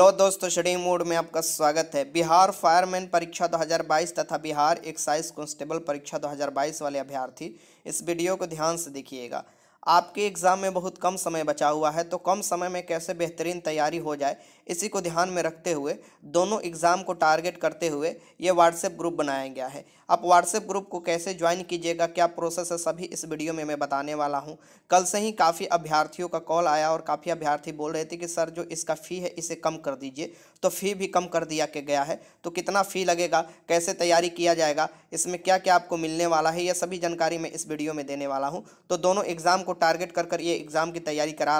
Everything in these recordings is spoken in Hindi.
हेलो दोस्तों शडी मोड में आपका स्वागत है बिहार फायरमैन परीक्षा 2022 तथा बिहार एक्साइज कांस्टेबल परीक्षा 2022 वाले अभ्यर्थी इस वीडियो को ध्यान से देखिएगा आपके एग्ज़ाम में बहुत कम समय बचा हुआ है तो कम समय में कैसे बेहतरीन तैयारी हो जाए इसी को ध्यान में रखते हुए दोनों एग्ज़ाम को टारगेट करते हुए ये व्हाट्सएप ग्रुप बनाया गया है आप व्हाट्सएप ग्रुप को कैसे ज्वाइन कीजिएगा क्या प्रोसेस है सभी इस वीडियो में मैं बताने वाला हूँ कल से ही काफ़ी अभ्यर्थियों का कॉल आया और काफ़ी अभ्यर्थी बोल रहे थे कि सर जो इसका फ़ी है इसे कम कर दीजिए तो फ़ी भी कम कर दिया के गया है तो कितना फ़ी लगेगा कैसे तैयारी किया जाएगा इसमें क्या क्या आपको मिलने वाला है यह सभी जानकारी मैं इस वीडियो में देने वाला हूँ तो दोनों एग्ज़ाम को टारगेट कर कर ये एग्ज़ाम की तैयारी करा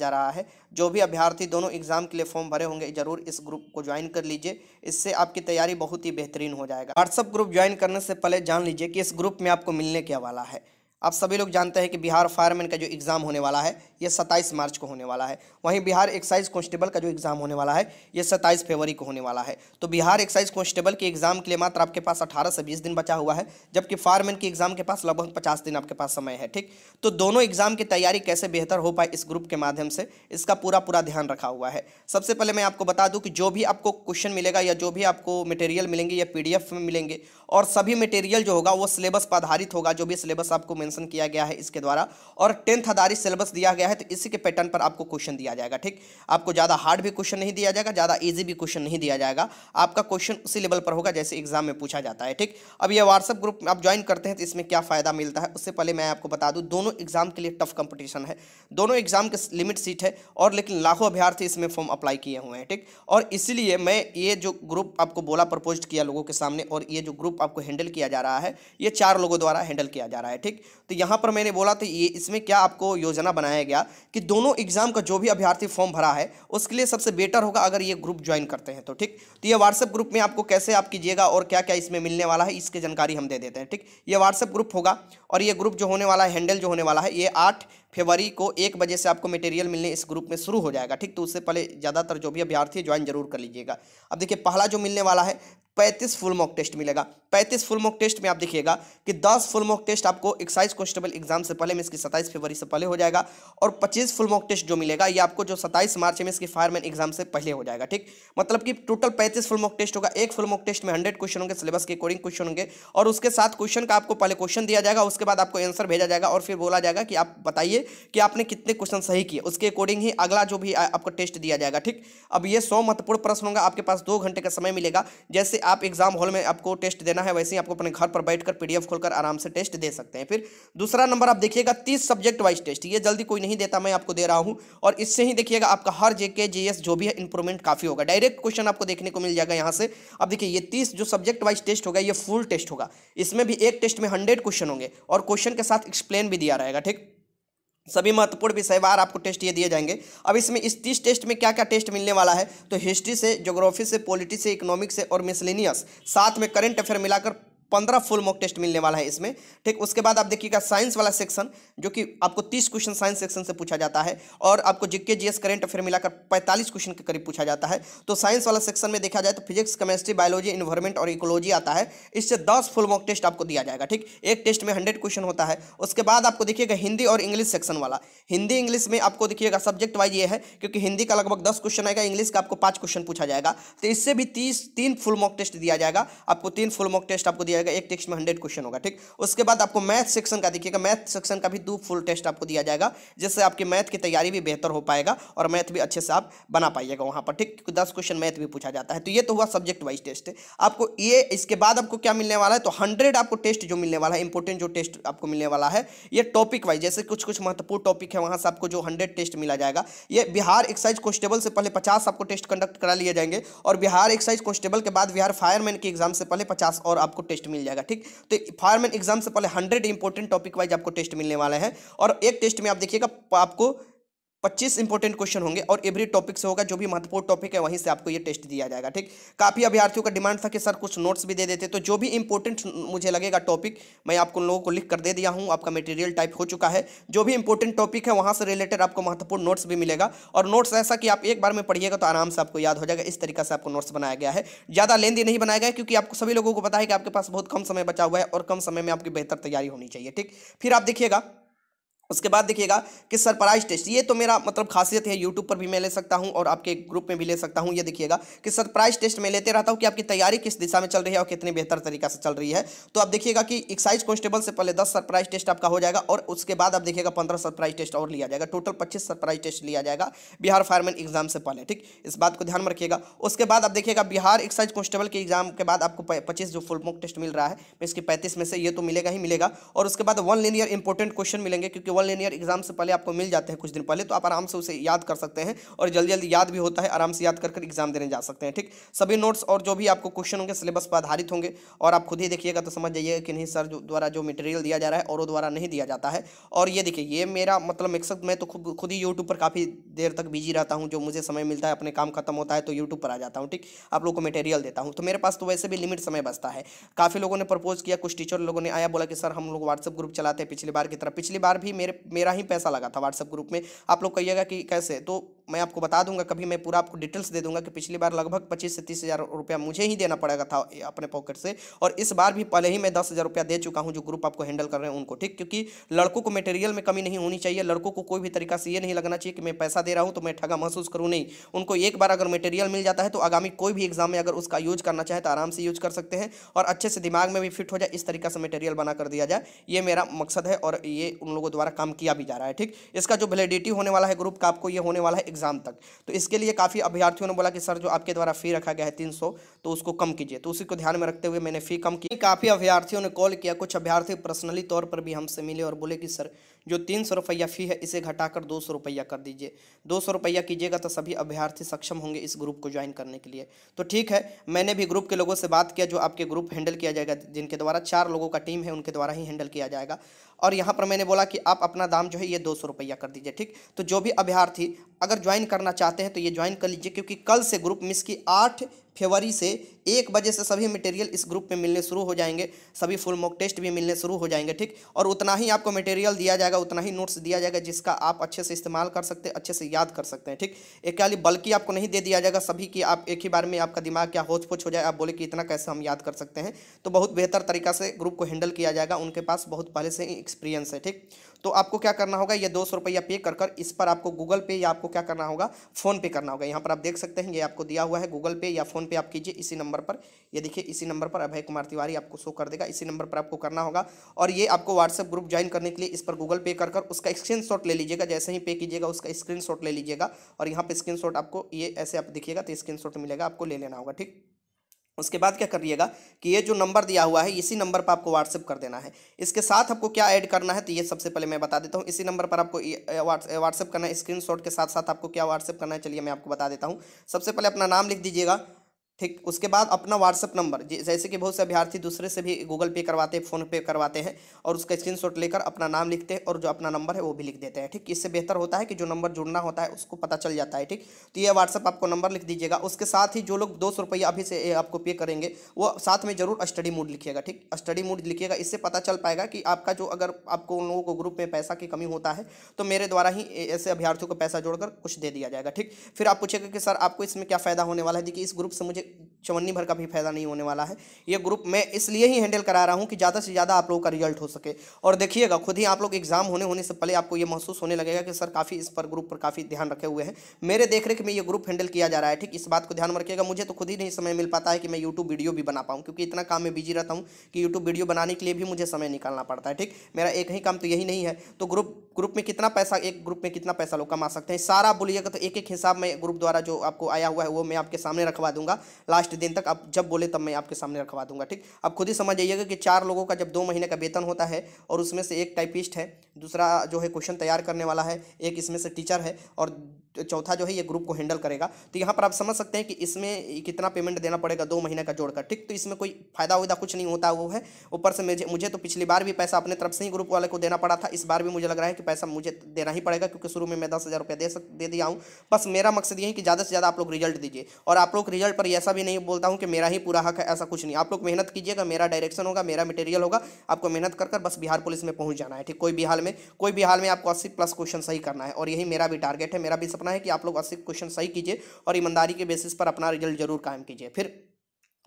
जा रहा है जो भी अभ्यर्थी दोनों एग्ज़ाम के लिए फॉर्म भरे होंगे ज़रूर इस ग्रुप को ज्वाइन कर लीजिए इससे आपकी तैयारी बहुत ही बेहतरीन हो जाएगा व्हाट्सअप ग्रुप ज्वाइन करने से पहले जान लीजिए कि इस ग्रुप में आपको मिलने क्या वाला है आप सभी लोग जानते हैं कि बिहार फायरमैन का जो एग्ज़ाम होने वाला है ये 27 मार्च को होने वाला है वहीं बिहार एक्साइज कांस्टेबल का जो एग्ज़ाम होने वाला है ये 27 फरवरी को होने वाला है तो बिहार एक्साइज कांस्टेबल के एग्ज़ाम के लिए मात्र आपके पास 18 से 20 दिन बचा हुआ है जबकि फायरमैन के एग्ज़ाम के पास लगभग पचास दिन आपके पास समय है ठीक तो दोनों एग्ज़ाम की तैयारी कैसे बेहतर हो पाए इस ग्रुप के माध्यम से इसका पूरा पूरा ध्यान रखा हुआ है सबसे पहले मैं आपको बता दूँ कि जो भी आपको क्वेश्चन मिलेगा या जो भी आपको मटेरियल मिलेंगे या पी में मिलेंगे और सभी मटेरियल जो होगा वो सिलेबस पर आधारित होगा जो भी सिलेबस आपको मेंशन किया गया है इसके द्वारा और टेंथ आधारित सिलेबस दिया गया है तो इसी के पैटर्न पर आपको क्वेश्चन दिया जाएगा ठीक आपको ज़्यादा हार्ड भी क्वेश्चन नहीं दिया जाएगा ज़्यादा ईजी भी क्वेश्चन नहीं दिया जाएगा आपका क्वेश्चन उसी लेवल पर होगा जैसे एग्जाम में पूछा जाता है ठीक अब यह व्हाट्सअप ग्रुप आप ज्वाइन करते हैं तो इसमें क्या फ़ायदा मिलता है उससे पहले मैं आपको बता दूँ दोनों एग्जाम के लिए टफ कंपटीशन है दोनों एग्जाम के लिमिट सीट है और लेकिन लाखों अभ्यर्थी इसमें फॉर्म अप्लाई किए हुए हैं ठीक और इसलिए मैं ये जो ग्रुप आपको बोला प्रपोज किया लोगों के सामने और ये जो ग्रुप ग्रुप आपको हैंडल किया जा रहा है ये चार लोगों द्वारा हैंडल किया जा रहा है ठीक तो यहाँ पर मैंने बोला तो ये इसमें क्या आपको योजना बनाया गया कि दोनों एग्जाम का जो भी अभ्यर्थी फॉर्म भरा है उसके लिए सबसे बेटर होगा अगर ये ग्रुप ज्वाइन करते हैं तो ठीक तो ये व्हाट्सएप ग्रुप में आपको कैसे आप कीजिएगा और क्या क्या इसमें मिलने वाला है इसकी जानकारी हम दे देते हैं ठीक ये व्हाट्सएप ग्रुप होगा और ये ग्रुप जो होने वाला है हैंडल जो होने वाला है ये आठ फेवरी को एक बजे से आपको मटेरियल मिलने इस ग्रुप में शुरू हो जाएगा ठीक तो उससे पहले ज़्यादातर जो भी अभ्यार्थी ज्वाइन जरूर कर लीजिएगा अब देखिए पहला जो मिलने वाला है पैंतीस फुल मॉक टेस्ट मिलेगा पैंतीस फुल मॉक टेस्ट में आप देखिएगा कि दस फुल मॉक टेस्ट आपको एक्साइज कॉन्स्टेबल एग्जाम से पहले में इसकी सत्ताईस फरवरी से पहले हो जाएगा और पच्चीस फुल मॉक टेस्ट जो मिलेगा ये आपको जो सत्ताईस मार्च में इसकी फायरमैन एग्जाम से पहले हो जाएगा ठीक मतलब कि टोटल पैंतीस फुल मॉक टेस्ट होगा एक फुल मॉक टेस्ट में हंड्रेड क्वेश्चन होंगे सिलेबस के अकॉर्डिंग क्वेश्चन होंगे और उसके साथ क्वेश्चन का आपको पहले क्वेश्चन दिया जाएगा उसके बाद आपको आंसर भेजा जाएगा और फिर बोला जाएगा कि आप बताइए चाहिए कि आपने कितने क्वेश्चन सही किए उसके अकॉर्डिंग ही अगला जो भी आपका टेस्ट दिया जाएगा ठीक अब ये सौ महत्वपूर्ण प्रश्न होगा आपके पास दो घंटे का समय मिलेगा जैसे आप एग्जाम हॉल में आपको टेस्ट देना है वैसे ही आपको अपने घर पर बैठकर पीडीएफ खोलकर आराम से टेस्ट दे सकते हैं फिर दूसरा नंबर आप देखिएगा तीस सब्जेक्ट वाइज टेस्ट ये जल्दी कोई नहीं देता मैं आपको दे रहा हूँ और इससे ही देखिएगा आपका हर जेके जे जो भी है इंप्रूवमेंट काफ़ी होगा डायरेक्ट क्वेश्चन आपको देखने को मिल जाएगा यहाँ से अब देखिए ये तीस जो सब्जेक्ट वाइज टेस्ट होगा ये फुल टेस्ट होगा इसमें भी एक टेस्ट में हंड्रेड क्वेश्चन होंगे और क्वेश्चन के साथ एक्सप्लेन भी दिया रहेगा ठीक सभी महत्वपूर्ण विषय बार आपको टेस्ट ये दिए जाएंगे अब इसमें इस तीस टेस्ट में क्या क्या टेस्ट मिलने वाला है तो हिस्ट्री से ज्योग्राफी से पॉलिटिक्स से इकोनॉमिक्स से और मिसलिनियस साथ में करंट अफेयर मिलाकर पंद्रह फुल मॉक टेस्ट मिलने वाला है इसमें ठीक उसके बाद आप देखिएगा साइंस वाला सेक्शन जो कि आपको तीस क्वेश्चन साइंस सेक्शन से पूछा जाता है और आपको जिक्के जीएस करंट अफेयर मिलाकर पैंतालीस क्वेश्चन के करीब पूछा जाता है तो साइंस वाला सेक्शन में देखा जाए तो फिजिक्स केमिस्ट्री बायोलॉजी इन्वायरमेंट और इकोलॉजी आता है इससे दस फुल मॉक टेस्ट आपको दिया जाएगा ठीक एक टेस्ट में हंड्रेड क्वेश्चन होता है उसके बाद आपको देखिएगा हिंदी और इंग्लिश सेक्शन वाला हिंदी इंग्लिश में आपको देखिएगा सब्जेक्ट वाइज ये है क्योंकि हिंदी का लगभग दस क्वेश्चन आएगा इंग्लिश का आपको पाँच क्वेश्चन पूछा जाएगा तो इससे भी तीस तीन फुल मॉक टेस्ट दिया जाएगा आपको तीन फुल मॉक टेस्ट आपको दिया जाएगा एक टेस्ट में हंड्रेड क्वेश्चन होगा ठीक उसके बाद आपको मैथ सेक्शन का देखिएगा मैथ सेक्शन का भी दो फुल टेस्ट आपको दिया जाएगा जिससे आपकी मैथ की तैयारी भी बेहतर हो पाएगा और मैथ भी अच्छे से आप बना पाइएगा वहाँ पर ठीक क्योंकि दस क्वेश्चन मैथ भी पूछा जाता है तो ये तो हुआ सब्जेक्ट वाइज टेस्ट आपको ये इसके बाद आपको क्या मिलने वाला है तो हंड्रेड आपको टेस्ट जो मिलने वाला है इंपॉर्टेंट जो टेस्ट आपको मिलने वाला है ये टॉपिक वाइज जैसे कुछ कुछ महत्वपूर्ण टॉपिक है वहाँ से आपको जो हंड्रेड टेस्ट मिला जाएगा ये बिहार एक्साइज कॉन्स्टेबल से पहले पचास आपको टेस्ट कंडक्ट करा लिए जाएंगे और बिहार एक्साइज कॉन्स्टेबल के बाद बिहार फायरमैन के एग्जाम से पहले पचास और आपको टेस्ट मिल जाएगा ठीक तो फायरमैन एग्जाम से पहले हंड्रेड इंपॉर्टेंट टॉपिक वाइज आपको टेस्ट मिलने वाला है और एक टेस्ट में आप देखिएगा आपको पच्चीस इंपॉर्टेंट क्वेश्चन होंगे और एवरी टॉपिक से होगा जो भी महत्वपूर्ण टॉपिक है वहीं से आपको ये टेस्ट दिया जाएगा ठीक काफ़ी अभ्यार्थियों का डिमांड था कि सर कुछ नोट्स भी दे देते तो जो भी इंपॉर्टेंट मुझे लगेगा टॉपिक मैं आपको लोगों को लिख कर दे दिया हूँ आपका मटेरियल टाइप हो चुका है जो भी इंपॉर्टेंट टॉपिक है वहाँ से रिलेटेड आपको महत्वपूर्ण नोट्स भी मिलेगा और नोट्स ऐसा कि आप एक बार में पढ़िएगा तो आराम से आपको याद हो जाएगा इस तरीका से आपको नोट्स बनाया गया है ज़्यादा लेंदी नहीं बनाया गया क्योंकि आपको सभी लोगों को पता है कि आपके पास बहुत कम समय बचा हुआ है और कम समय में आपकी बेहतर तैयारी होनी चाहिए ठीक फिर आप देखिएगा उसके बाद देखिएगा कि सरप्राइज टेस्ट ये तो मेरा मतलब खासियत है यूट्यूब पर भी मैं ले सकता हूं और आपके ग्रुप में भी ले सकता हूं ये देखिएगा कि सरप्राइज टेस्ट मैं लेते रहता हूं कि आपकी तैयारी किस दिशा में चल रही है और कितने बेहतर तरीका से चल रही है तो आप देखिएगा कि एक्साइज कॉन्स्टेबल से पहले दस सरप्राइज टेस्ट आपका हो जाएगा और उसके बाद आप देखिएगा पंद्रह सरप्राइज टेस्ट और लिया जाएगा टोटल पच्चीस सरप्राइज टेस्ट लिया जाएगा बिहार फायरमैन एग्जाम से पहले ठीक इस बात को ध्यान में रखिएगा उसके बाद आप देखिएगा बिहार एक्साइज कॉन्स्टेबल के एग्जाम के बाद आपको पच्चीस जो फुल मुक टेस्ट मिल रहा है इसके पैंतीस में से ये तो मिलेगा ही मिलेगा और उसके बाद वन लिनियर इंपॉर्टेंट क्वेश्चन मिलेंगे क्योंकि वन लेनियर एग्जाम से पहले आपको मिल जाते हैं कुछ दिन पहले तो आप आराम से उसे याद कर सकते हैं और जल्दी जल्दी याद भी होता है आराम से याद कर कर एग्जाम देने जा सकते हैं ठीक सभी नोट्स और जो भी आपको क्वेश्चन होंगे सिलेबस पर आधारित होंगे और आप खुद ही देखिएगा तो समझ जाइएगा कि नहीं सर द्वारा जो मटेरियल दिया जा रहा है और द्वारा नहीं दिया जाता है और ये देखिए ये मेरा मतलब मकसद मैं तो खुद खुद ही यूट्यूब पर काफ़ी देर तक बिजी रहता हूँ जो मुझे समय मिलता है अपने काम खत्म होता है तो यूट्यूब पर आ जाता हूँ ठीक आप लोग को मटेरियल देता हूँ तो मेरे पास तो वैसे भी लिमिट समय बचता है काफ़ी लोगों ने प्रपोज किया कुछ टीचर लोगों ने आया बोला कि सर हम लोग व्हाट्सअप ग्रुप चलाते हैं पिछली बार की तरह पिछली बार भी मेरे मेरे मेरा ही पैसा लगा था व्हाट्सएप ग्रुप में आप लोग कहिएगा कि कैसे तो मैं आपको बता दूंगा कभी मैं पूरा आपको डिटेल्स दे दूंगा कि पिछली बार लगभग पच्चीस से तीस हज़ार रुपया मुझे ही देना पड़ेगा था अपने पॉकेट से और इस बार भी पहले ही मैं दस हज़ार रुपया दे चुका हूँ जो ग्रुप आपको हैंडल कर रहे हैं उनको ठीक क्योंकि लड़कों को मटेरियल में कमी नहीं होनी चाहिए लड़कों को कोई भी तरीका से ये नहीं लगना चाहिए कि मैं पैसा दे रहा हूँ तो मैं ठगा महसूस करूँ नहीं उनको एक बार अगर मटेरियल मिल जाता है तो आगामी कोई भी एग्जाम में अगर उसका यूज करना चाहे तो आराम से यूज कर सकते हैं और अच्छे से दिमाग में भी फिट हो जाए इस तरीका से मटेरियल बना कर दिया जाए ये मेरा मकसद है और ये उन लोगों द्वारा काम किया भी जा रहा है ठीक इसका जो वैलिडिटी होने वाला है ग्रुप का आपको ये होने वाला है एग्जाम तक तो इसके लिए काफ़ी अभ्यर्थियों ने बोला कि सर जो आपके द्वारा फ़ी रखा गया है तीन सौ तो उसको कम कीजिए तो उसी को ध्यान में रखते हुए मैंने फ़ी कम की काफ़ी अभ्यर्थियों ने कॉल किया कुछ अभ्यर्थी पर्सनली तौर पर भी हमसे मिले और बोले कि सर जो तीन सौ रुपया फी है इसे घटाकर दो सौ रुपया कर दीजिए दो सौ रुपया कीजिएगा तो सभी अभ्यर्थी सक्षम होंगे इस ग्रुप को ज्वाइन करने के लिए तो ठीक है मैंने भी ग्रुप के लोगों से बात किया जो आपके ग्रुप हैंडल किया जाएगा जिनके द्वारा चार लोगों का टीम है उनके द्वारा ही हैंडल किया जाएगा और यहाँ पर मैंने बोला कि आप अपना दाम जो है ये दो सौ रुपया कर दीजिए ठीक तो जो भी अभ्यर्थी अगर ज्वाइन करना चाहते हैं तो ये ज्वाइन कर लीजिए क्योंकि कल से ग्रुप मिस की आठ फेवरी से एक बजे से सभी मटेरियल इस ग्रुप में मिलने शुरू हो जाएंगे सभी फुल मॉक टेस्ट भी मिलने शुरू हो जाएंगे ठीक और उतना ही आपको मटेरियल दिया जाएगा उतना ही नोट्स दिया जाएगा जिसका आप अच्छे से इस्तेमाल कर सकते हैं अच्छे से याद कर सकते हैं ठीक एक खाली बल्कि आपको नहीं दे दिया जाएगा सभी की आप एक ही बार में आपका दिमाग क्या होच पोच हो जाए आप बोले कि इतना कैसे हम याद कर सकते हैं तो बहुत बेहतर तरीका से ग्रुप को हैंडल किया जाएगा उनके पास बहुत पहले से ही एक्सपीरियंस है ठीक तो आपको क्या करना होगा ये दो सौ रुपया पे कर कर इस पर आपको गूगल पे या आपको क्या करना होगा फ़ोन पे करना होगा यहाँ पर आप देख सकते हैं ये आपको दिया हुआ है गूगल पे या फ़ोन पे आप कीजिए इसी नंबर पर ये देखिए इसी नंबर पर अभय कुमार तिवारी आपको शो कर देगा इसी नंबर पर आपको करना होगा और ये आपको व्हाट्सअप ग्रुप ज्वाइन करने के लिए इस पर गूगल पे कर कर उसका स्क्रीन ले लीजिएगा जैसे ही पे कीजिएगा उसका स्क्रीन ले लीजिएगा और यहाँ पर स्क्रीन आपको ये ऐसे आप देखिएगा तो स्क्रीन मिलेगा आपको ले लेना होगा ठीक उसके बाद क्या करिएगा कि ये जो नंबर दिया हुआ है इसी नंबर पर आपको व्हाट्सअप कर देना है इसके साथ आपको क्या ऐड करना है तो ये सबसे पहले मैं बता देता हूँ इसी नंबर पर आपको व्हाट्सअप करना है स्क्रीनशॉट के साथ साथ आपको क्या व्हाट्सअप करना है चलिए मैं आपको बता देता हूँ सबसे पहले अपना नाम लिख दीजिएगा ठीक उसके बाद अपना व्हाट्सअप नंबर जैसे कि बहुत से अभ्यार्थी दूसरे से भी गूगल पे करवाते हैं फोन पे करवाते हैं और उसका स्क्रीनशॉट लेकर अपना नाम लिखते हैं और जो अपना नंबर है वो भी लिख देते हैं ठीक इससे बेहतर होता है कि जो नंबर जुड़ना होता है उसको पता चल जाता है ठीक तो ये व्हाट्सअप आपको नंबर लिख दीजिएगा उसके साथ ही जो लोग दो सौ रुपया अभी से आपको पे करेंगे वो साथ में जरूर स्टडी मूड लिखिएगा ठीक स्टडी मूड लिखिएगा इससे पता चल पाएगा कि आपका जो अगर आपको उन लोगों को ग्रुप में पैसा की कमी होता है तो मेरे द्वारा ही ऐसे अभ्यर्थियों को पैसा जोड़कर कुछ दे दिया जाएगा ठीक फिर आप पूछेगा कि सर आपको इसमें क्या फ़ायदा होने वाला है देखिए इस ग्रुप से मुझे चवन्नी भर का भी फायदा नहीं होने वाला है ये ग्रुप मैं इसलिए ही हैंडल करा रहा हूँ कि ज़्यादा से ज़्यादा आप लोगों का रिजल्ट हो सके और देखिएगा खुद ही आप लोग एग्जाम होने होने से पहले आपको ये महसूस होने लगेगा कि सर काफ़ी इस पर ग्रुप पर काफ़ी ध्यान रखे हुए हैं मेरे देख रेख में ये ग्रुप हैंडल किया जा रहा है ठीक इस बात को ध्यान में रखिएगा मुझे तो खुद ही नहीं समय मिल पाता है कि मैं यूट्यूब वीडियो भी बना पाऊँ क्योंकि इतना काम में बिजी रहता हूँ कि यूट्यूब वीडियो बनाने के लिए भी मुझे समय निकालना पड़ता है ठीक मेरा एक ही काम तो यही नहीं है तो ग्रुप ग्रुप में कितना पैसा एक ग्रुप में कितना पैसा लोग कमा सकते हैं सारा बोलिएगा तो एक एक हिसाब में ग्रुप द्वारा जो आपको आया हुआ है वो मैं आपके सामने रखवा दूंगा लास्ट दिन तक आप जब बोले तब मैं आपके सामने रखवा दूंगा ठीक आप खुद ही समझ जाइएगा कि चार लोगों का जब दो महीने का वेतन होता है और उसमें से एक टाइपिस्ट है दूसरा जो है क्वेश्चन तैयार करने वाला है एक इसमें से टीचर है और चौथा जो है ये ग्रुप को हैंडल करेगा तो यहाँ पर आप समझ सकते हैं कि इसमें कितना पेमेंट देना पड़ेगा दो महीने का जोड़कर ठीक तो इसमें कोई फायदा वायदा कुछ नहीं होता वो है ऊपर से मुझे मुझे तो पिछली बार भी पैसा अपने तरफ से ही ग्रुप वाले को देना पड़ा था इस बार भी मुझे लग रहा है कि पैसा मुझे देना ही पड़ेगा क्योंकि शुरू में मैं दस हज़ार रुपया दे दे दिया हूँ बस मेरा मकसद ये है कि ज़्यादा से ज़्यादा आप लोग रिजल्ट दीजिए और आप लोग रिजल्ट पर यह ऐसा भी नहीं बोलता हूँ कि मेरा ही पूरा हक है ऐसा कुछ नहीं आप लोग मेहनत कीजिएगा मेरा डायरेक्शन होगा मेरा मटेरियल होगा आपको मेहनत कर कर बस बिहार पुलिस में पहुँच जाना है ठीक कोई बिहार में कोई बिहार में आपको अस्सी प्लस क्वेश्चन सही करना है और यही मेरा भी टारगेट है मेरा भी सपना है कि आप लोग अस्सी क्वेश्चन सही कीजिए और ईमानदारी के बेसिस पर अपना रिजल्ट जरूर कायम कीजिए फिर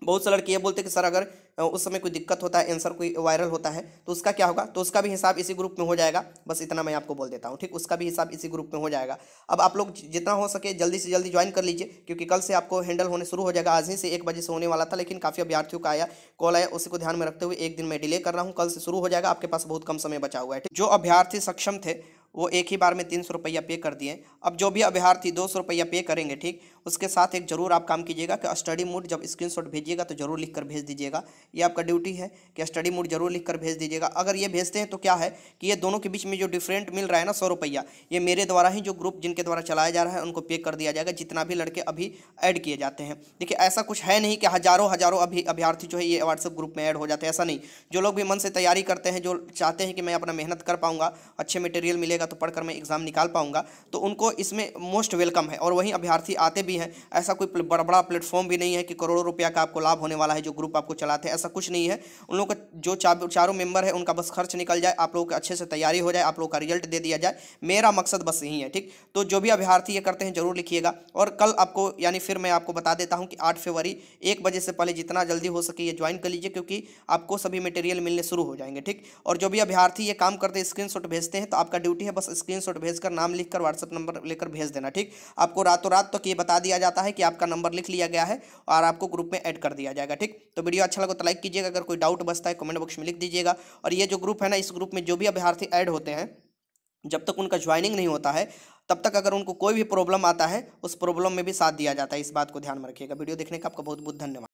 बहुत से लड़के ये बोलते हैं कि सर अगर उस समय कोई दिक्कत होता है आंसर कोई वायरल होता है तो उसका क्या होगा तो उसका भी हिसाब इसी ग्रुप में हो जाएगा बस इतना मैं आपको बोल देता हूँ ठीक उसका भी हिसाब इसी ग्रुप में हो जाएगा अब आप लोग जितना हो सके जल्दी से जल्दी ज्वाइन कर लीजिए क्योंकि कल से आपको हैंडल होने शुरू हो जाएगा आज ही से एक बजे से होने वाला था लेकिन काफ़ी अभ्यर्थियों का आया कॉल आया उसी को ध्यान में रखते हुए एक दिन मैं डिले कर रहा हूँ कल से शुरू हो जाएगा आपके पास बहुत कम समय बचा हुआ है जो अभ्यर्थी सक्षम थे वो एक ही बार में तीन सौ रुपया पे कर दिए अब जो भी अभ्यार्थी दो सौ रुपया पे करेंगे ठीक उसके साथ एक जरूर आप काम कीजिएगा कि स्टडी मूड जब स्क्रीनशॉट भेजिएगा तो जरूर लिख कर भेज दीजिएगा ये आपका ड्यूटी है कि स्टडी मूड जरूर लिख कर भेज दीजिएगा अगर ये भेजते हैं तो क्या है कि ये दोनों के बीच में जो डिफरेंट मिल रहा है ना सौ रुपया ये मेरे द्वारा ही जो ग्रुप जिनके द्वारा चलाया जा रहा है उनको पे कर दिया जाएगा जितना भी लड़के अभी ऐड किए जाते हैं देखिए ऐसा कुछ है नहीं कि हज़ारों हज़ारों अभी अभ्यर्थी जो है ये व्हाट्सअप ग्रुप में ऐड हो जाते हैं ऐसा नहीं जो लोग भी मन से तैयारी करते हैं जो चाहते हैं कि मैं अपना मेहनत कर पाऊँगा अच्छे मटेरियल मिलेगा मिलेगा तो पढ़कर मैं एग्ज़ाम निकाल पाऊँगा तो उनको इसमें मोस्ट वेलकम है और वहीं अभ्यर्थी आते भी हैं ऐसा कोई बड़ा बड़ा प्लेटफॉर्म भी नहीं है कि करोड़ों रुपया का आपको लाभ होने वाला है जो ग्रुप आपको चलाते हैं ऐसा कुछ नहीं है उन लोगों का जो चारों मेंबर है उनका बस खर्च निकल जाए आप लोगों का अच्छे से तैयारी हो जाए आप लोगों का रिजल्ट दे दिया जाए मेरा मकसद बस यही है ठीक तो जो भी अभ्यार्थी ये करते हैं जरूर लिखिएगा और कल आपको यानी फिर मैं आपको बता देता हूँ कि आठ फरवरी एक बजे से पहले जितना जल्दी हो सके ये ज्वाइन कर लीजिए क्योंकि आपको सभी मटेरियल मिलने शुरू हो जाएंगे ठीक और जो भी अभ्यार्थी ये काम करते स्क्रीनशॉट भेजते हैं तो आपका ड्यूटी है है बस स्क्रीनशॉट भेजकर नाम लिखकर व्हाट्सअप नंबर लेकर भेज देना ठीक आपको रातों रात तक ये बता दिया जाता है कि आपका नंबर लिख लिया गया है और आपको ग्रुप में ऐड कर दिया जाएगा ठीक तो वीडियो अच्छा लगा तो लाइक कीजिएगा अगर कोई डाउट बसता है कमेंट बॉक्स में लिख दीजिएगा और ये जो ग्रुप है ना इस ग्रुप में जो भी अभ्यर्थी ऐड होते हैं जब तक उनका ज्वाइनिंग नहीं होता है तब तक अगर उनको कोई भी प्रॉब्लम आता है उस प्रॉब्लम में भी साथ दिया जाता है इस बात को ध्यान में रखिएगा वीडियो देखने का आपका बहुत बहुत धन्यवाद